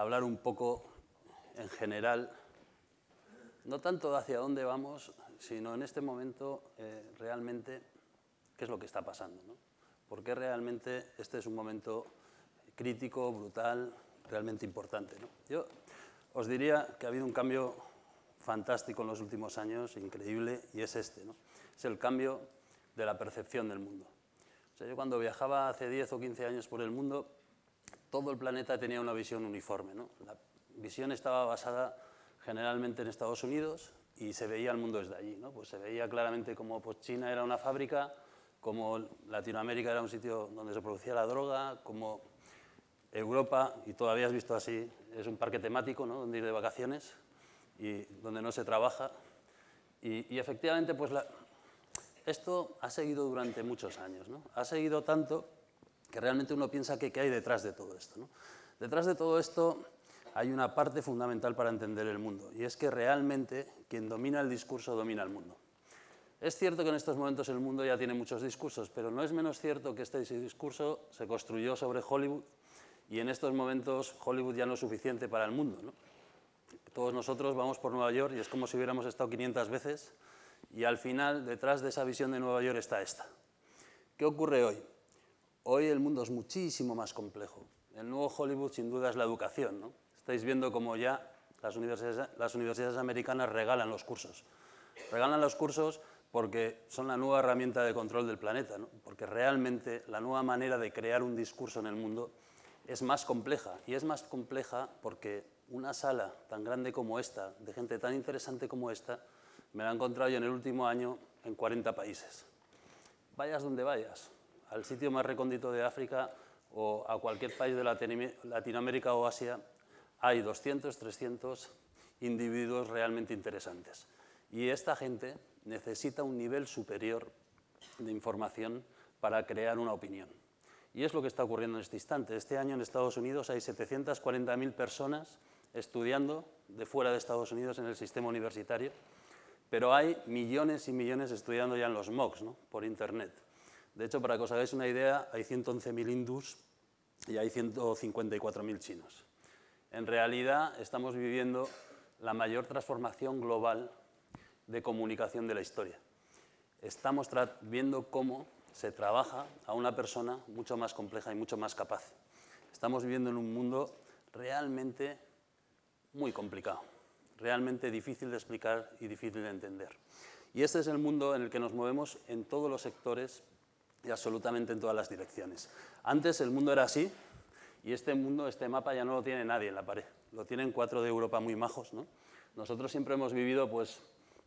hablar un poco en general, no tanto hacia dónde vamos, sino en este momento eh, realmente qué es lo que está pasando, porque realmente este es un momento crítico, brutal, realmente importante. Yo os diría que ha habido un cambio fantástico en los últimos años, increíble, y es este, es el cambio de la percepción del mundo. O sea, yo cuando viajaba hace 10 o 15 años por el mundo, todo el planeta tenía una visión uniforme. La visión estaba basada generalmente en Estados Unidos y se veía el mundo desde allí. ¿no? Pues se veía claramente como pues, China era una fábrica, como Latinoamérica era un sitio donde se producía la droga, como Europa, y todavía has visto así, es un parque temático ¿no? donde ir de vacaciones y donde no se trabaja. Y, efectivamente, pues esto ha seguido durante muchos años. ¿no? Ha seguido tanto que realmente uno piensa que qué hay detrás de todo esto. Detrás de todo esto hay una parte fundamental para entender el mundo, y es que realmente quien domina el discurso domina el mundo. Es cierto que en estos momentos el mundo ya tiene muchos discursos, pero no es menos cierto que este discurso se construyó sobre Hollywood y en estos momentos Hollywood ya no es suficiente para el mundo. Todos nosotros vamos por Nueva York y es como si hubiéramos estado 500 veces y al final detrás de esa visión de Nueva York está esta. ¿Qué ocurre hoy? Hoy el mundo es muchísimo más complejo. El nuevo Hollywood sin duda es la educación. Estáis viendo cómo ya las universidades, las universidades americanas regalan los cursos. Regalan los cursos porque son la nueva herramienta de control del planeta, porque realmente la nueva manera de crear un discurso en el mundo es más compleja. Y es más compleja porque una sala tan grande como esta, de gente tan interesante como esta, me la he encontrado yo en el último año en 40 países. Vayas donde vayas, al sitio más recóndito de África o a cualquier país de Latinoamérica o Asia, hay 200, 300 individuos realmente interesantes. Y esta gente necesita un nivel superior de información para crear una opinión. Y es lo que está ocurriendo en este instante. Este año en Estados Unidos hay 740.000 personas estudiando de fuera de Estados Unidos en el sistema universitario, pero hay millones y millones estudiando ya en los MOOCs, por Internet. De hecho, para que os hagáis una idea, hay 111.000 hindus y hay 154.000 chinos. En realidad, estamos viviendo la mayor transformación global de comunicación de la historia. Estamos viendo cómo se trabaja a una persona mucho más compleja y mucho más capaz. Estamos viviendo en un mundo realmente muy complicado, realmente difícil de explicar y difícil de entender. Y este es el mundo en el que nos movemos en todos los sectores y absolutamente en todas las direcciones. Antes el mundo era así y este mundo, este mapa ya no lo tiene nadie en la pared. Lo tienen cuatro de Europa muy majos. ¿no? Nosotros siempre hemos vivido pues,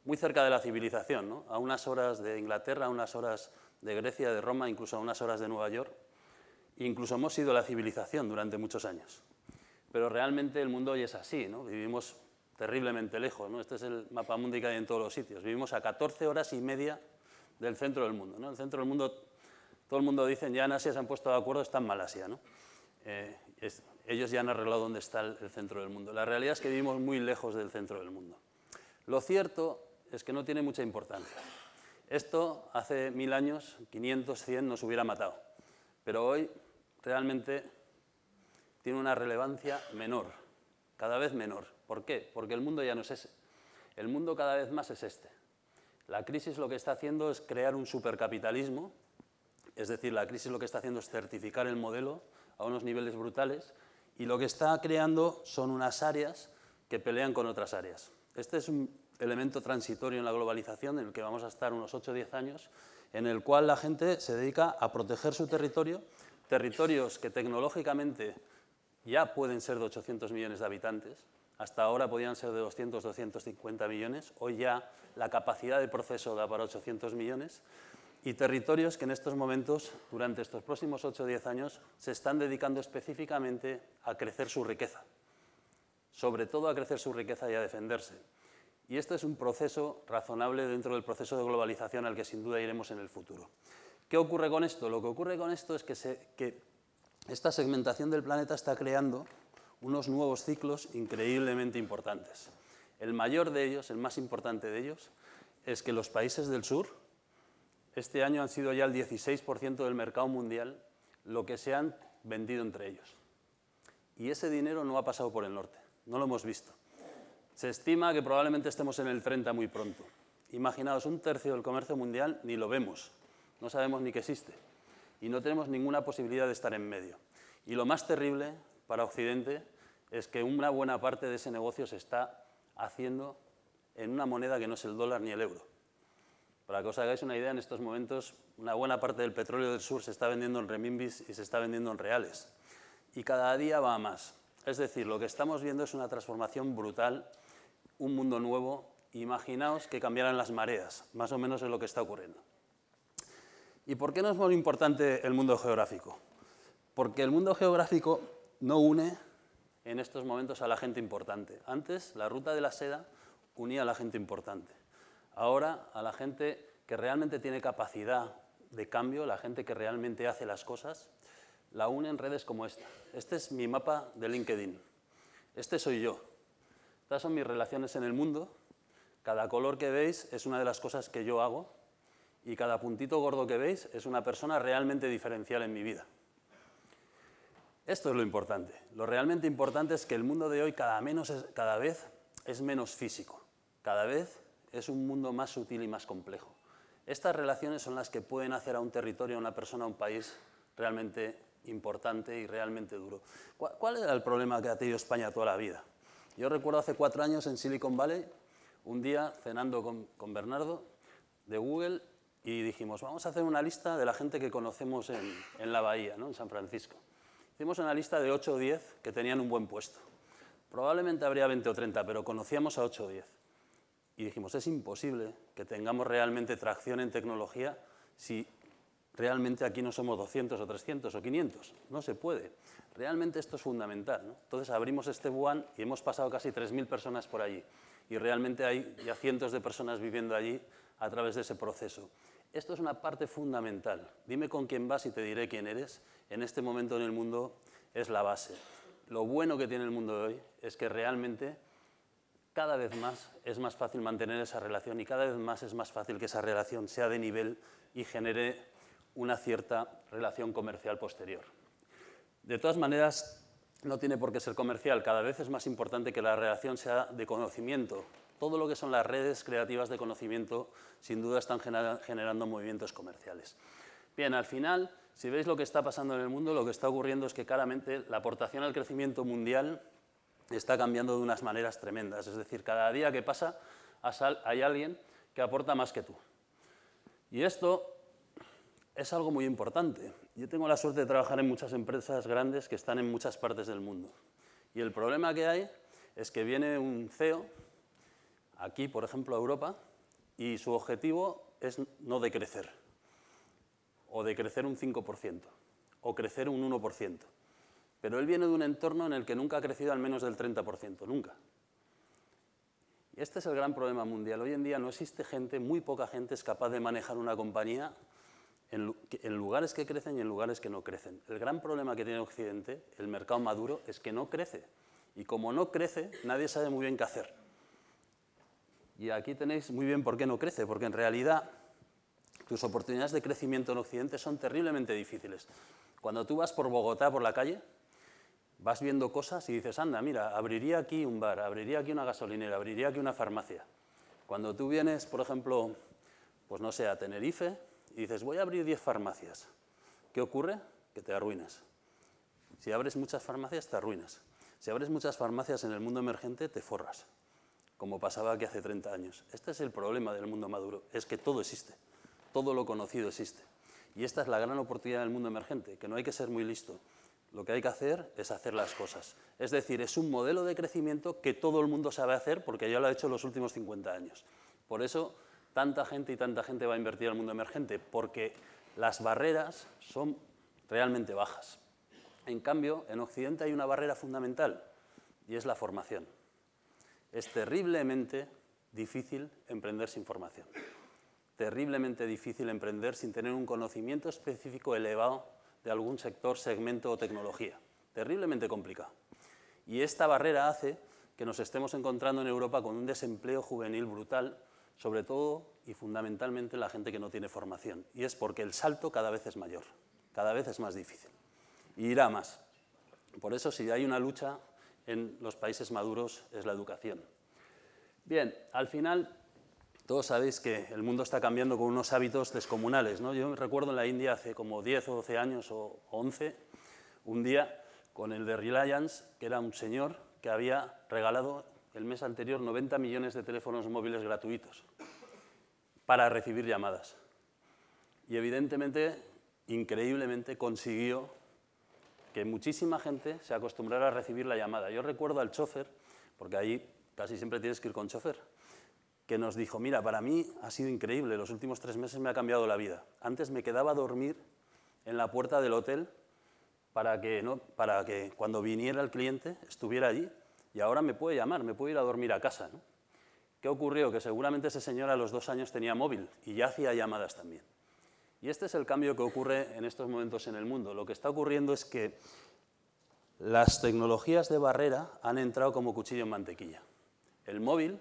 muy cerca de la civilización, ¿no? a unas horas de Inglaterra, a unas horas de Grecia, de Roma, incluso a unas horas de Nueva York. Incluso hemos sido la civilización durante muchos años. Pero realmente el mundo hoy es así, ¿no? vivimos terriblemente lejos. ¿no? Este es el mapa mundial que hay en todos los sitios. Vivimos a 14 horas y media del centro del mundo. ¿no? El centro del mundo todo el mundo dice, ya en Asia se han puesto de acuerdo, está en Malasia. ¿no? Eh, ellos ya han arreglado dónde está el, el, centro del mundo. La realidad es que vivimos muy lejos del centro del mundo. Lo cierto es que no tiene mucha importancia. Esto hace mil años, 500, 100, nos hubiera matado. Pero hoy realmente tiene una relevancia menor, cada vez menor. ¿Por qué? Porque el mundo ya no es ese. El mundo cada vez más es este. La crisis lo que está haciendo es crear un supercapitalismo es decir, la crisis lo que está haciendo es certificar el modelo a unos niveles brutales y lo que está creando son unas áreas que pelean con otras áreas. Este es un elemento transitorio en la globalización en el que vamos a estar unos 8 o 10 años, en el cual la gente se dedica a proteger su territorio, territorios que tecnológicamente ya pueden ser de 800 millones de habitantes, hasta ahora podían ser de 200, 250 millones, hoy ya la capacidad de proceso da para 800 millones, y territorios que en estos momentos, durante estos próximos 8 o 10 años, se están dedicando específicamente a crecer su riqueza, sobre todo a crecer su riqueza y a defenderse. Y esto es un proceso razonable dentro del proceso de globalización al que sin duda iremos en el futuro. ¿Qué ocurre con esto? Lo que ocurre con esto es que esta segmentación del planeta está creando unos nuevos ciclos increíblemente importantes. El mayor de ellos, el más importante de ellos, es que los países del sur, este año han sido ya el 16% del mercado mundial lo que se han vendido entre ellos. Y ese dinero no ha pasado por el norte, no lo hemos visto. Se estima que probablemente estemos en el 30 muy pronto. Imaginaos, un tercio del comercio mundial ni lo vemos, no sabemos ni que existe y no tenemos ninguna posibilidad de estar en medio. Y lo más terrible para Occidente es que una buena parte de ese negocio se está haciendo en una moneda que no es el dólar ni el euro. Para que os hagáis una idea, en estos momentos una buena parte del petróleo del sur se está vendiendo en remimbis y se está vendiendo en reales. Y cada día va más. Es decir, lo que estamos viendo es una transformación brutal, un mundo nuevo. Imaginaos que cambiaran las mareas, más o menos es lo que está ocurriendo. ¿Y por qué no es muy importante el mundo geográfico? Porque el mundo geográfico no une en estos momentos a la gente importante. Antes, la ruta de la seda unía a la gente importante ahora a la gente que realmente tiene capacidad de cambio, la gente que realmente hace las cosas, la une en redes como esta. Este es mi mapa de LinkedIn. Este soy yo. Estas son mis relaciones en el mundo. Cada color que veis es una de las cosas que yo hago y cada puntito gordo que veis es una persona realmente diferencial en mi vida. Esto es lo importante. Lo realmente importante es que el mundo de hoy cada, menos cada vez es menos físico. Cada vez es un mundo más sutil y más complejo. Estas relaciones son las que pueden hacer a un territorio, a una persona, a un país realmente importante y realmente duro. ¿Cuál era el problema que ha tenido España toda la vida? Yo recuerdo hace cuatro años en Silicon Valley, un día cenando con, Bernardo de Google y dijimos, vamos a hacer una lista de la gente que conocemos en, la bahía, ¿no? en San Francisco. Hicimos una lista de 8 o 10 que tenían un buen puesto. Probablemente habría 20 o 30, pero conocíamos a 8 o 10 y dijimos, es imposible que tengamos realmente tracción en tecnología si realmente aquí no somos 200 o 300 o 500. No se puede. Realmente esto es fundamental. Entonces abrimos este WAN y hemos pasado casi 3.000 personas por allí. Y realmente hay ya cientos de personas viviendo allí a través de ese proceso. Esto es una parte fundamental. Dime con quién vas y te diré quién eres. En este momento en el mundo es la base. Lo bueno que tiene el mundo de hoy es que realmente cada vez más es más fácil mantener esa relación y cada vez más es más fácil que esa relación sea de nivel y genere una cierta relación comercial posterior. De todas maneras, no tiene por qué ser comercial, cada vez es más importante que la relación sea de conocimiento. Todo lo que son las redes creativas de conocimiento sin duda están generando movimientos comerciales. Bien, al final, si veis lo que está pasando en el mundo, lo que está ocurriendo es que claramente la aportación al crecimiento mundial está cambiando de unas maneras tremendas. Es decir, cada día que pasa hay alguien que aporta más que tú. Y esto es algo muy importante. Yo tengo la suerte de trabajar en muchas empresas grandes que están en muchas partes del mundo. Y el problema que hay es que viene un CEO, aquí por ejemplo a Europa, y su objetivo es no decrecer, o decrecer un 5%, o crecer un 1%. Pero él viene de un entorno en el que nunca ha crecido al menos del 30%, nunca. Y este es el gran problema mundial. Hoy en día no existe gente, muy poca gente es capaz de manejar una compañía en, en lugares que crecen y en lugares que no crecen. El gran problema que tiene Occidente, el mercado maduro, es que no crece. Y como no crece, nadie sabe muy bien qué hacer. Y aquí tenéis muy bien por qué no crece, porque en realidad tus oportunidades de crecimiento en Occidente son terriblemente difíciles. Cuando tú vas por Bogotá, por la calle, vas viendo cosas y dices, anda, mira, abriría aquí un bar, abriría aquí una gasolinera, abriría aquí una farmacia. Cuando tú vienes, por ejemplo, pues no sé, a Tenerife y dices, voy a abrir 10 farmacias, ¿qué ocurre? Que te arruinas. Si abres muchas farmacias, te arruinas. Si abres muchas farmacias en el mundo emergente, te forras, como pasaba aquí hace 30 años. Este es el problema del mundo maduro, es que todo existe, todo lo conocido existe. Y esta es la gran oportunidad del mundo emergente, que no hay que ser muy listo. Lo que hay que hacer es hacer las cosas. Es decir, es un modelo de crecimiento que todo el mundo sabe hacer porque ya lo ha hecho los últimos 50 años. Por eso, tanta gente y tanta gente va a invertir al mundo emergente, porque las barreras son realmente bajas. En cambio, en Occidente hay una barrera fundamental y es la formación. Es terriblemente difícil emprender sin formación. Terriblemente difícil emprender sin tener un conocimiento específico elevado de algún sector, segmento o tecnología. Terriblemente complicado. Y esta barrera hace que nos estemos encontrando en Europa con un desempleo juvenil brutal, sobre todo y fundamentalmente la gente que no tiene formación. Y es porque el salto cada vez es mayor, cada vez es más difícil. Y irá más. Por eso, si hay una lucha en los países maduros, es la educación. Bien, al final todos sabéis que el mundo está cambiando con unos hábitos descomunales. ¿no? Yo recuerdo en la India hace como 10 o 12 años o 11, un día con el de Reliance, que era un señor que había regalado el mes anterior 90 millones de teléfonos móviles gratuitos para recibir llamadas. Y evidentemente, increíblemente, consiguió que muchísima gente se acostumbrara a recibir la llamada. Yo recuerdo al chofer, porque ahí casi siempre tienes que ir con chofer que nos dijo, mira, para mí ha sido increíble, los últimos tres meses me ha cambiado la vida. Antes me quedaba a dormir en la puerta del hotel para que, ¿no? para que cuando viniera el cliente estuviera allí y ahora me puede llamar, me puede ir a dormir a casa. ¿Qué ocurrió? Que seguramente ese señor a los dos años tenía móvil y ya hacía llamadas también. Y este es el cambio que ocurre en estos momentos en el mundo. Lo que está ocurriendo es que las tecnologías de barrera han entrado como cuchillo en mantequilla. El móvil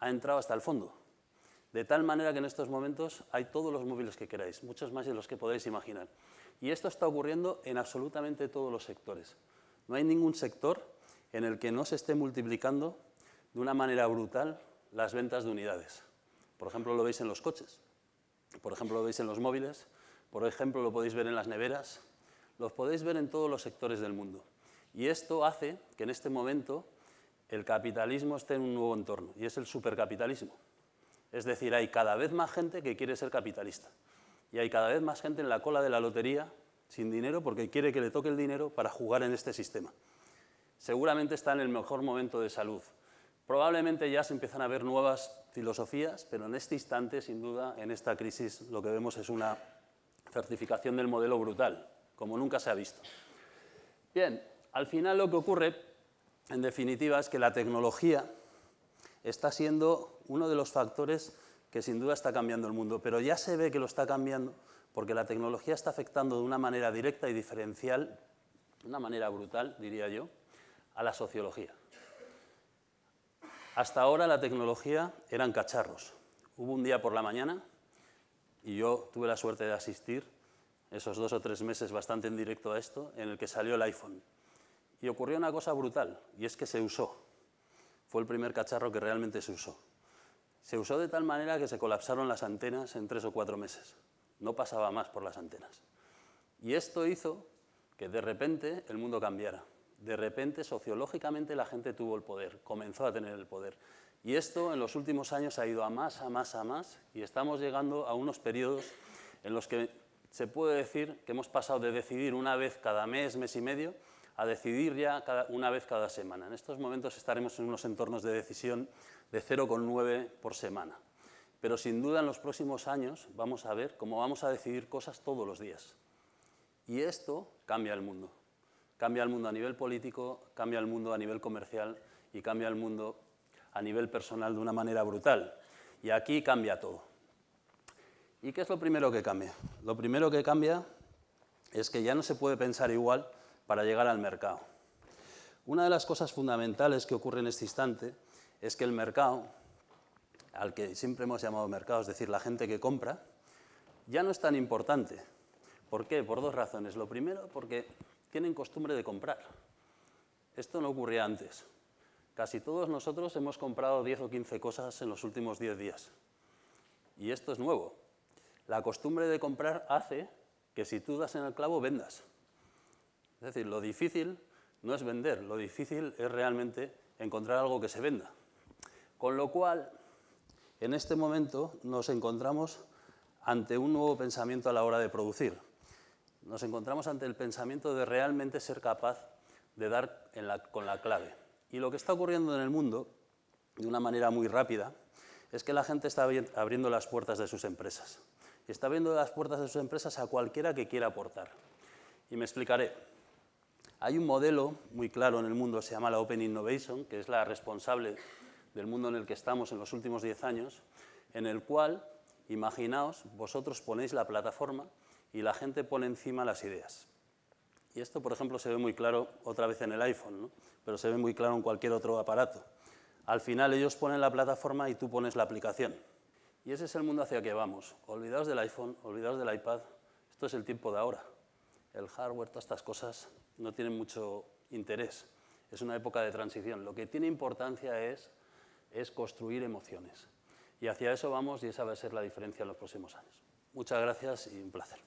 ha entrado hasta el fondo. De tal manera que en estos momentos hay todos los móviles que queráis, muchos más de los que podéis imaginar. Y esto está ocurriendo en absolutamente todos los sectores. No hay ningún sector en el que no se esté multiplicando de una manera brutal las ventas de unidades. Por ejemplo, lo veis en los coches, por ejemplo, lo veis en los móviles, por ejemplo, lo podéis ver en las neveras, los podéis ver en todos los sectores del mundo. Y esto hace que en este momento el capitalismo está en un nuevo entorno y es el supercapitalismo. Es decir, hay cada vez más gente que quiere ser capitalista y hay cada vez más gente en la cola de la lotería sin dinero porque quiere que le toque el dinero para jugar en este sistema. Seguramente está en el mejor momento de salud. Probablemente ya se empiezan a ver nuevas filosofías, pero en este instante, sin duda, en esta crisis lo que vemos es una certificación del modelo brutal, como nunca se ha visto. Bien, al final lo que ocurre en definitiva, es que la tecnología está siendo uno de los factores que sin duda está cambiando el mundo, pero ya se ve que lo está cambiando porque la tecnología está afectando de una manera directa y diferencial, de una manera brutal, diría yo, a la sociología. Hasta ahora la tecnología eran cacharros. Hubo un día por la mañana, y yo tuve la suerte de asistir esos dos o tres meses bastante en directo a esto, en el que salió el iPhone. Y ocurrió una cosa brutal, y es que se usó. Fue el primer cacharro que realmente se usó. Se usó de tal manera que se colapsaron las antenas en tres o cuatro meses. No pasaba más por las antenas. Y esto hizo que de repente el mundo cambiara. De repente, sociológicamente, la gente tuvo el poder, comenzó a tener el poder. Y esto en los últimos años ha ido a más, a más, a más, y estamos llegando a unos periodos en los que se puede decir que hemos pasado de decidir una vez cada mes, mes y medio, a decidir ya cada, una vez cada semana. En estos momentos estaremos en unos entornos de decisión de 0,9 por semana. Pero sin duda en los próximos años vamos a ver cómo vamos a decidir cosas todos los días. Y esto cambia el mundo. Cambia el mundo a nivel político, cambia el mundo a nivel comercial y cambia el mundo a nivel personal de una manera brutal. Y aquí cambia todo. ¿Y qué es lo primero que cambia? Lo primero que cambia es que ya no se puede pensar igual para llegar al mercado. Una de las cosas fundamentales que ocurre en este instante es que el mercado, al que siempre hemos llamado mercado, es decir, la gente que compra, ya no es tan importante. ¿Por qué? Por dos razones. Lo primero, porque tienen costumbre de comprar. Esto no ocurría antes. Casi todos nosotros hemos comprado 10 o 15 cosas en los últimos 10 días. Y esto es nuevo. La costumbre de comprar hace que si tú das en el clavo, vendas. Es decir, lo difícil no es vender, lo difícil es realmente encontrar algo que se venda. Con lo cual, en este momento nos encontramos ante un nuevo pensamiento a la hora de producir. Nos encontramos ante el pensamiento de realmente ser capaz de dar con la clave. Y lo que está ocurriendo en el mundo, de una manera muy rápida, es que la gente está abriendo las puertas de sus empresas. Está abriendo las puertas de sus empresas a cualquiera que quiera aportar. Y me explicaré. Hay un modelo muy claro en el mundo, se llama la Open Innovation, que es la responsable del mundo en el que estamos en los últimos 10 años, en el cual, imaginaos, vosotros ponéis la plataforma y la gente pone encima las ideas. Y esto, por ejemplo, se ve muy claro otra vez en el iPhone, pero se ve muy claro en cualquier otro aparato. Al final ellos ponen la plataforma y tú pones la aplicación. Y ese es el mundo hacia que vamos. Olvidaos del iPhone, olvidaos del iPad, esto es el tiempo de ahora el hardware, todas estas cosas no tienen mucho interés. Es una época de transición. Lo que tiene importancia es, es construir emociones. Y hacia eso vamos y esa va a ser la diferencia en los próximos años. Muchas gracias y un placer.